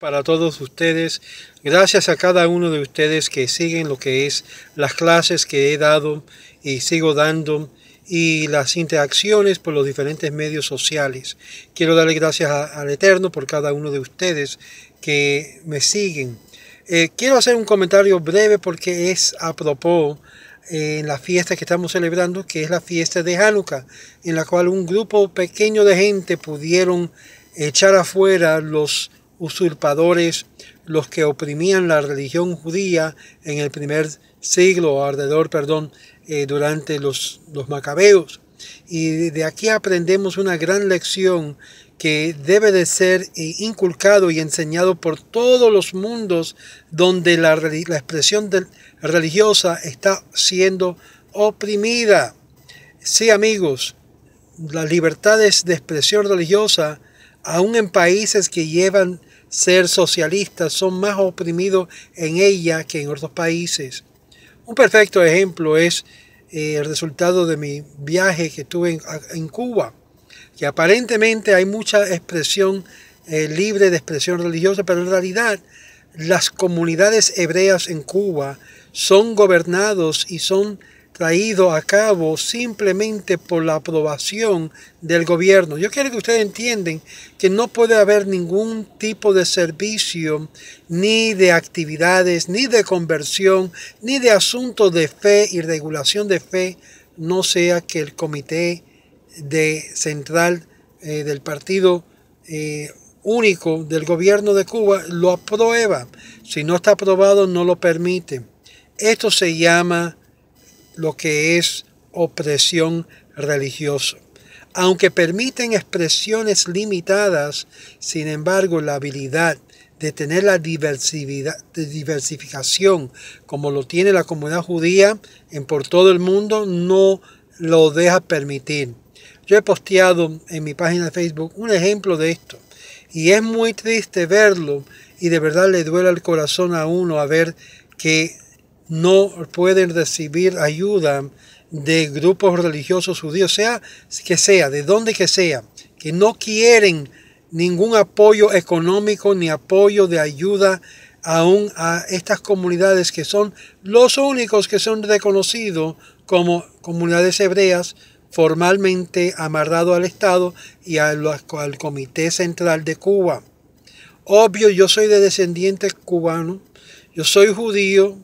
para todos ustedes. Gracias a cada uno de ustedes que siguen lo que es las clases que he dado y sigo dando y las interacciones por los diferentes medios sociales. Quiero darle gracias al Eterno por cada uno de ustedes que me siguen. Eh, quiero hacer un comentario breve porque es a propósito eh, en la fiesta que estamos celebrando, que es la fiesta de Hanukkah, en la cual un grupo pequeño de gente pudieron echar afuera los usurpadores los que oprimían la religión judía en el primer siglo, alrededor, perdón, eh, durante los, los macabeos. Y de aquí aprendemos una gran lección que debe de ser eh, inculcado y enseñado por todos los mundos donde la, expresión religiosa está siendo oprimida. Sí, amigos, las libertades de expresión religiosa, aún en países que llevan ser socialistas son más oprimidos en ella que en otros países. Un perfecto ejemplo es eh, el resultado de mi viaje que tuve en, Cuba, que aparentemente hay mucha expresión eh, libre de expresión religiosa, pero en realidad las comunidades hebreas en Cuba son gobernados y son traído a cabo simplemente por la aprobación del gobierno. Yo quiero que ustedes entiendan que no puede haber ningún tipo de servicio, ni de actividades, ni de conversión, ni de asunto de fe y regulación de fe, no sea que el comité central eh, del partido eh, único del gobierno de Cuba lo aprueba. Si no está aprobado, no lo permite. Esto se llama lo que es opresión religiosa. Aunque permiten expresiones limitadas, sin embargo, la habilidad de tener la diversificación como lo tiene la comunidad judía en por todo el mundo no lo deja permitir. Yo he posteado en mi página de Facebook un ejemplo de esto y es muy triste verlo y de verdad le duele el corazón a uno a ver que no pueden recibir ayuda de grupos religiosos judíos, sea que sea, de donde que sea, que no quieren ningún apoyo económico ni apoyo de ayuda aún a estas comunidades que son los únicos que son reconocidos como comunidades hebreas formalmente amarrado al Estado y al, al Comité Central de Cuba. Obvio, yo soy de descendiente cubano, yo soy judío,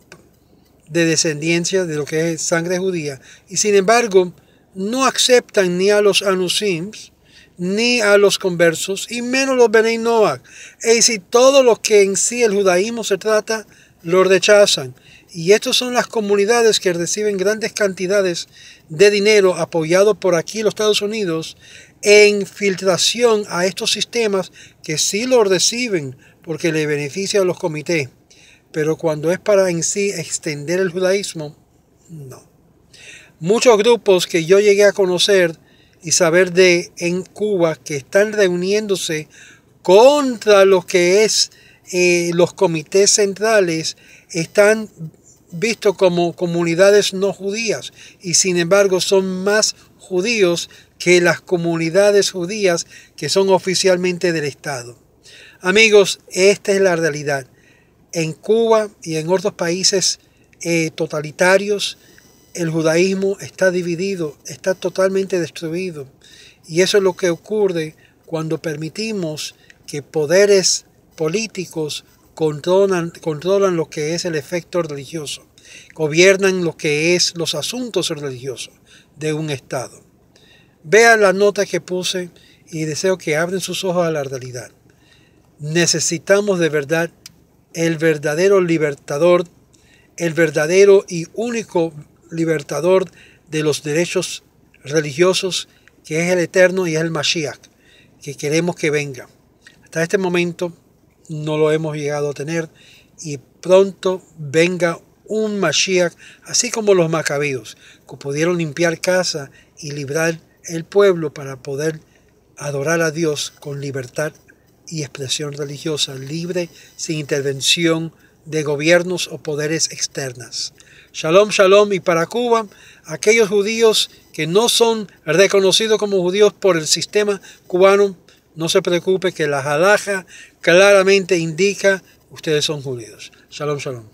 de descendencia de lo que es sangre judía, y sin embargo no aceptan ni a los anusims, ni a los conversos, y menos los Benei Noah. Es decir, todo lo que en sí el judaísmo se trata, lo rechazan. Y estas son las comunidades que reciben grandes cantidades de dinero apoyado por aquí los Estados Unidos en filtración a estos sistemas que sí lo reciben porque le beneficia a los comités. Pero cuando es para en sí extender el judaísmo, no. Muchos grupos que yo llegué a conocer y saber de en Cuba que están reuniéndose contra lo que es eh, los comités centrales, están vistos como comunidades no judías y sin embargo son más judíos que las comunidades judías que son oficialmente del Estado. Amigos, esta es la realidad en Cuba y en otros países eh, totalitarios, el judaísmo está dividido, está totalmente destruido. Y eso es lo que ocurre cuando permitimos que poderes políticos controlan, controlan lo que es el efecto religioso, gobiernan lo que es los asuntos religiosos de un Estado. Vean la nota que puse y deseo que abren sus ojos a la realidad. Necesitamos de verdad el verdadero libertador, el verdadero y único libertador de los derechos religiosos, que es el Eterno y es el Mashiach, que queremos que venga. Hasta este momento no lo hemos llegado a tener y pronto venga un Mashiach, así como los Macabíos, que pudieron limpiar casa y librar el pueblo para poder adorar a Dios con libertad y expresión religiosa, libre, sin intervención de gobiernos o poderes externas. Shalom, shalom y para Cuba, aquellos judíos que no son reconocidos como judíos por el sistema cubano, no se preocupe que la halaja claramente indica ustedes son judíos. Shalom, shalom.